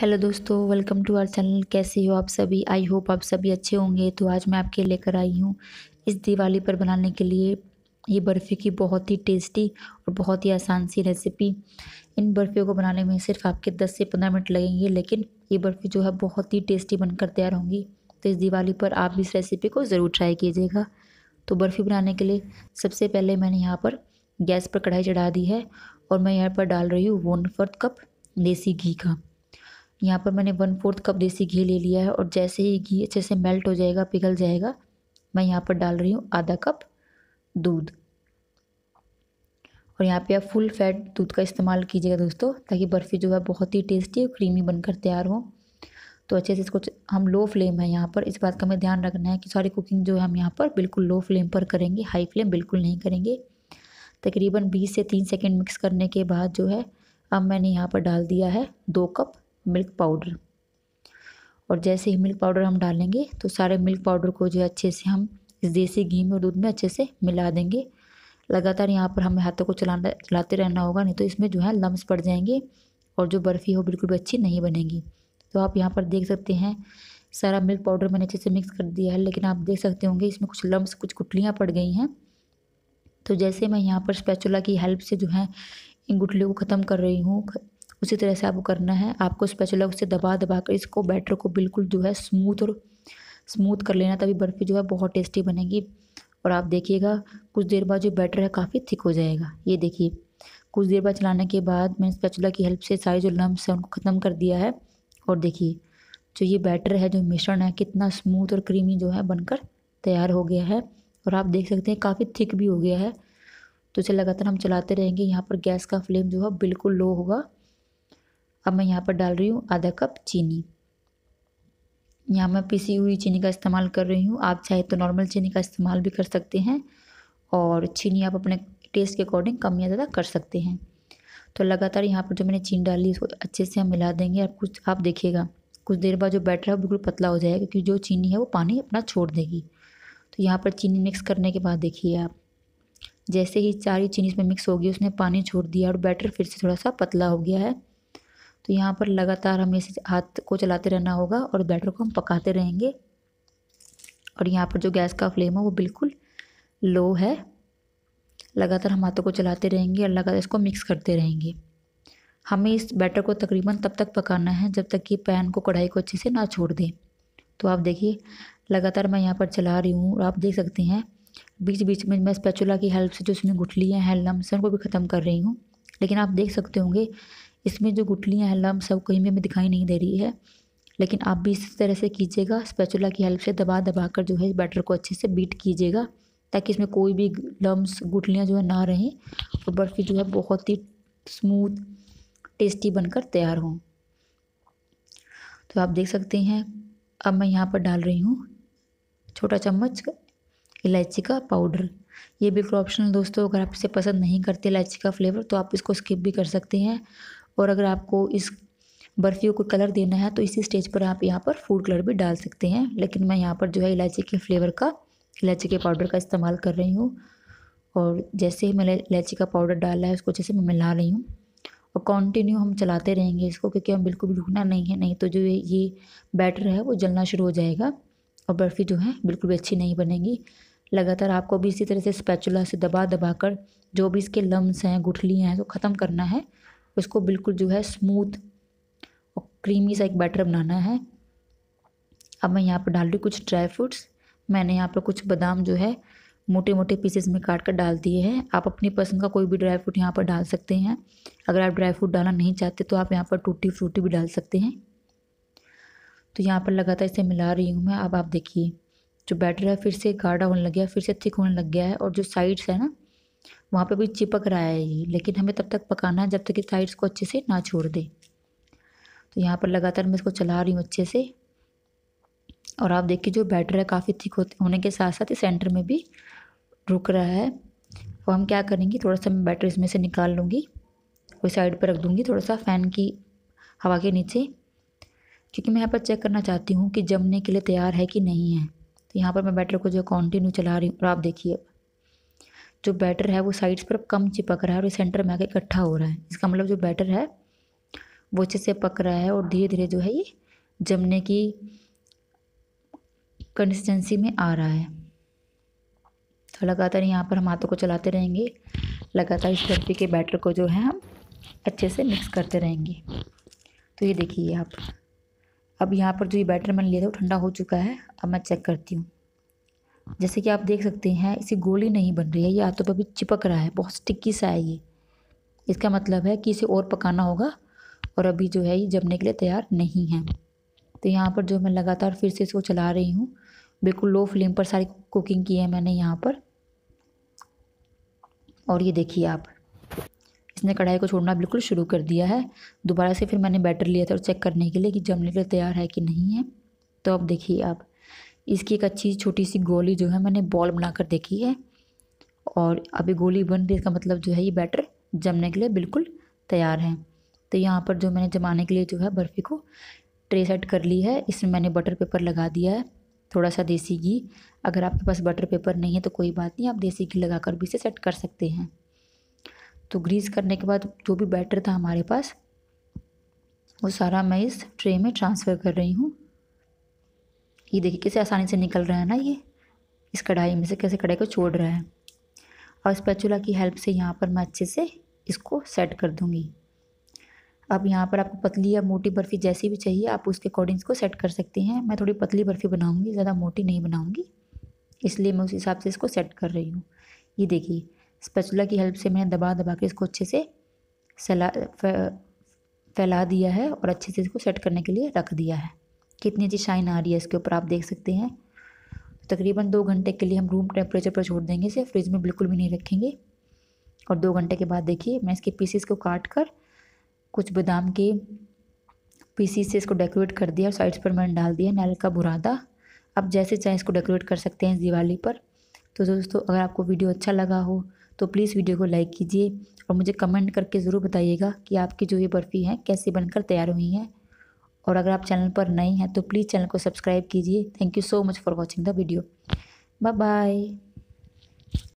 hello दोस्तों welcome to our channel कैसे हो आप सभी आई होप आप सभी अच्छे होंगे तो आज मैं आपके लेकर आई हूँ इस दिवाली पर बनाने के लिए ये बर्फ़ी की बहुत ही टेस्टी और बहुत ही आसान सी रेसिपी इन बर्फ़ियों को बनाने में सिर्फ आपके 10 से 15 मिनट लगेंगे लेकिन ये बर्फ़ी जो है बहुत ही टेस्टी बनकर तैयार होंगी तो इस दिवाली पर आप भी इस रेसिपी को ज़रूर ट्राई कीजिएगा तो बर्फ़ी बनाने के लिए सबसे पहले मैंने यहाँ पर गैस पर कढ़ाई चढ़ा दी है और मैं यहाँ पर डाल रही हूँ वन फोर्थ कप देसी घी का यहाँ पर मैंने वन फोर्थ कप देसी घी ले लिया है और जैसे ही घी अच्छे से मेल्ट हो जाएगा पिघल जाएगा मैं यहाँ पर डाल रही हूँ आधा कप दूध और यहाँ पे आप फुल फैट दूध का इस्तेमाल कीजिएगा दोस्तों ताकि बर्फ़ी जो है बहुत ही टेस्टी और क्रीमी बनकर तैयार हो तो अच्छे से इसको हम लो फ्लेम है यहाँ पर इस बात का हमें ध्यान रखना है कि सारी कुकिंग जो है हम यहाँ पर बिल्कुल लो फ्लेम पर करेंगे हाई फ्लेम बिल्कुल नहीं करेंगे तकरीबन बीस से तीन सेकेंड मिक्स करने के बाद जो है अब मैंने यहाँ पर डाल दिया है दो कप मिल्क पाउडर और जैसे ही मिल्क पाउडर हम डालेंगे तो सारे मिल्क पाउडर को जो है अच्छे से हम इस देसी घी में और दूध में अच्छे से मिला देंगे लगातार यहाँ पर हमें हाथों को चलाना चलाते रहना होगा नहीं तो इसमें जो है लम्स पड़ जाएंगे और जो बर्फ़ी हो बिल्कुल भी अच्छी नहीं बनेगी तो आप यहाँ पर देख सकते हैं सारा मिल्क पाउडर मैंने अच्छे से मिक्स कर दिया है लेकिन आप देख सकते होंगे इसमें कुछ लम्ब कुछ गुटलियाँ पड़ गई हैं तो जैसे मैं यहाँ पर स्पैचुला की हेल्प से जो है इन गुटलियों को ख़त्म कर रही हूँ उसी तरह से आपको करना है आपको स्पेचुला उसे दबा दबा कर इसको बैटर को बिल्कुल जो है स्मूथ और स्मूथ कर लेना तभी बर्फ़ी जो है बहुत टेस्टी बनेगी और आप देखिएगा कुछ देर बाद जो बैटर है काफ़ी थिक हो जाएगा ये देखिए कुछ देर बाद चलाने के बाद मैंने स्पेचुला की हेल्प से सारे जो लम्ब्स है उनको ख़त्म कर दिया है और देखिए जो ये बैटर है जो मिश्रण है कितना स्मूथ और क्रीमी जो है बनकर तैयार हो गया है और आप देख सकते हैं काफ़ी थिक भी हो गया है तो इसे लगातार हम चलाते रहेंगे यहाँ पर गैस का फ्लेम जो है बिल्कुल लो होगा अब मैं यहाँ पर डाल रही हूँ आधा कप चीनी यहाँ मैं पिसी हुई चीनी का इस्तेमाल कर रही हूँ आप चाहे तो नॉर्मल चीनी का इस्तेमाल भी कर सकते हैं और चीनी आप अपने टेस्ट के अकॉर्डिंग कम या ज़्यादा कर सकते हैं तो लगातार यहाँ पर जो मैंने चीनी डाली उसको अच्छे से हम मिला देंगे और कुछ आप देखिएगा कुछ देर बाद जो बैटर है बिल्कुल पतला हो जाएगा क्योंकि जो चीनी है वो पानी अपना छोड़ देगी तो यहाँ पर चीनी मिक्स करने के बाद देखिए आप जैसे ही सारी चीनी इसमें मिक्स होगी उसने पानी छोड़ दिया और बैटर फिर से थोड़ा सा पतला हो गया है तो यहाँ पर लगातार हमें इसे हाथ को चलाते रहना होगा और बैटर को हम पकाते रहेंगे और यहाँ पर जो गैस का फ्लेम है वो बिल्कुल लो है लगातार हम हाथों को चलाते रहेंगे और लगातार इसको मिक्स करते रहेंगे हमें इस बैटर को तकरीबन तब तक पकाना है जब तक कि पैन को कढ़ाई को अच्छे से ना छोड़ दें तो आप देखिए लगातार मैं यहाँ पर चला रही हूँ और आप देख सकते हैं बीच बीच में मैं स्पैचुला की हेल्प से जो उसमें गुठली हैं लम्स हैं उनको भी ख़त्म कर रही हूँ लेकिन आप देख सकते होंगे इसमें जो गुटलियाँ हैं लम्ब सब कहीं भी हमें दिखाई नहीं दे रही है लेकिन आप भी इसी तरह से कीजिएगा स्पैचुला की हेल्प से दबा दबा कर जो है बैटर को अच्छे से बीट कीजिएगा ताकि इसमें कोई भी लम्ब गुटलियाँ जो है ना रहें और बर्फ़ी जो है बहुत ही स्मूथ टेस्टी बनकर तैयार हों तो आप देख सकते हैं अब मैं यहाँ पर डाल रही हूँ छोटा चम्मच इलायची का पाउडर ये बिल्कुल ऑप्शनल दोस्तों अगर आप इसे पसंद नहीं करते इलायची का फ्लेवर तो आप इसको स्किप भी कर सकते हैं और अगर आपको इस बर्फियों को कलर देना है तो इसी स्टेज पर आप यहाँ पर फूड कलर भी डाल सकते हैं लेकिन मैं यहाँ पर जो है इलायची के फ्लेवर का इलायची के पाउडर का इस्तेमाल कर रही हूँ और जैसे ही मैंने इलायची का पाउडर डाला है उसको जैसे मैं मिला रही हूँ और कंटिन्यू हम चलाते रहेंगे इसको क्योंकि हम बिल्कुल भी रुकना नहीं है नहीं तो जो ये बैटर है वो जलना शुरू हो जाएगा और बर्फ़ी जो है बिल्कुल भी अच्छी नहीं बनेगी लगातार आपको भी इसी तरह से स्पैचुला से दबा दबा कर जो भी इसके लम्स हैं गुठलियाँ हैं तो ख़त्म करना है उसको बिल्कुल जो है स्मूथ और क्रीमी सा एक बैटर बनाना है अब मैं यहाँ पर डाल रही कुछ ड्राई फ्रूट्स मैंने यहाँ पर कुछ बादाम जो है मोटे मोटे पीसेस में काट कर डाल दिए हैं आप अपनी पसंद का कोई भी ड्राई फ्रूट यहाँ पर डाल सकते हैं अगर आप ड्राई फ्रूट डालना नहीं चाहते तो आप यहाँ पर टूटी फ्रूटी भी डाल सकते हैं तो यहाँ पर लगातार इसे मिला रही हूँ मैं अब आप देखिए जो बैटर है फिर से गाढ़ा होने लग गया फिर से थिक होने लग गया है और जो साइड्स है ना वहाँ पे भी चिपक रहा है ये लेकिन हमें तब तक पकाना है जब तक कि साइड्स को अच्छे से ना छोड़ दे तो यहाँ पर लगातार मैं इसको चला रही हूँ अच्छे से और आप देखिए जो बैटर है काफ़ी थिक होने के साथ साथ सेंटर में भी रुक रहा है तो हम क्या करेंगे थोड़ा सा मैं बैटर इसमें से निकाल लूँगी कोई साइड पर रख दूँगी थोड़ा सा फ़ैन की हवा के नीचे क्योंकि मैं यहाँ पर चेक करना चाहती हूँ कि जमने के लिए तैयार है कि नहीं है तो यहाँ पर मैं बैटर को जो कंटिन्यू चला रही हूँ और आप देखिए जो बैटर है वो साइड्स पर कम चिपक रहा है और ये सेंटर में आके इकट्ठा हो रहा है इसका मतलब जो बैटर है वो अच्छे से पक रहा है और धीरे धीरे जो है ये जमने की कंसिस्टेंसी में आ रहा है तो लगातार यहाँ पर हम हाथों को चलाते रहेंगे लगातार इस धरती के बैटर को जो है हम अच्छे से मिक्स करते रहेंगे तो ये देखिए आप अब यहाँ पर जो ये बैटर मैंने लिया था वो ठंडा हो चुका है अब मैं चेक करती हूँ जैसे कि आप देख सकते हैं इसे गोली नहीं बन रही है ये हाथों पर भी चिपक रहा है बहुत स्टिक्की सा है ये इसका मतलब है कि इसे और पकाना होगा और अभी जो है ये जमने के लिए तैयार नहीं है तो यहाँ पर जो मैं लगातार फिर से इसको चला रही हूँ बिल्कुल लो फ्लेम पर सारी कुकिंग की है मैंने यहाँ पर और ये देखिए आप इसने कढ़ाई को छोड़ना बिल्कुल शुरू कर दिया है दोबारा से फिर मैंने बैटर लिया था और चेक करने के लिए कि जमने के लिए तैयार है कि नहीं है तो अब देखिए आप इसकी एक अच्छी छोटी सी गोली जो है मैंने बॉल बनाकर देखी है और अभी गोली बन रही इसका मतलब जो है ये बैटर जमने के लिए बिल्कुल तैयार है तो यहाँ पर जो मैंने जमाने के लिए जो है बर्फ़ी को ट्रे सेट कर ली है इसमें मैंने बटर पेपर लगा दिया है थोड़ा सा देसी घी अगर आपके पास बटर पेपर नहीं है तो कोई बात नहीं आप देसी घी लगा कर भी इसे सेट कर सकते हैं तो ग्रीस करने के बाद जो भी बैटर था हमारे पास वो सारा मैं इस ट्रे में ट्रांसफ़र कर रही हूँ ये देखिए कैसे आसानी से निकल रहा है ना ये इस कढ़ाई में से कैसे कढ़ाई को छोड़ रहा है और स्पैचुला की हेल्प से यहाँ पर मैं अच्छे से इसको सेट कर दूँगी अब यहाँ पर आपको पतली या मोटी बर्फ़ी जैसी भी चाहिए आप उसके अकॉर्डिंग इसको सेट कर सकते हैं मैं थोड़ी पतली बर्फ़ी बनाऊँगी ज़्यादा मोटी नहीं बनाऊँगी इसलिए मैं उस हिसाब से इसको सेट कर रही हूँ ये देखिए स्पैचुला की हेल्प से मैंने दबा दबा के इसको अच्छे से सला फैला दिया है और अच्छे से इसको सेट करने के लिए रख दिया है कितनी अच्छी शाइन आ रही है इसके ऊपर आप देख सकते हैं तकरीबन दो घंटे के लिए हम रूम टेम्परेचर पर छोड़ देंगे इसे फ्रिज में बिल्कुल भी नहीं रखेंगे और दो घंटे के बाद देखिए मैं इसके पीसीस को काट कर कुछ बादाम के पीसीस से इसको डेकोरेट कर दिया और साइड्स पर मैंने डाल दिया नारियल का बुरादा आप जैसे चाहे इसको डेकोरेट कर सकते हैं इस दिवाली पर तो दोस्तों अगर आपको वीडियो अच्छा लगा हो तो प्लीज़ वीडियो को लाइक कीजिए और मुझे कमेंट करके ज़रूर बताइएगा कि आपकी जो ये बर्फ़ी है कैसे बनकर तैयार हुई हैं और अगर आप चैनल पर नए हैं तो प्लीज़ चैनल को सब्सक्राइब कीजिए thank you so much for watching the video bye bye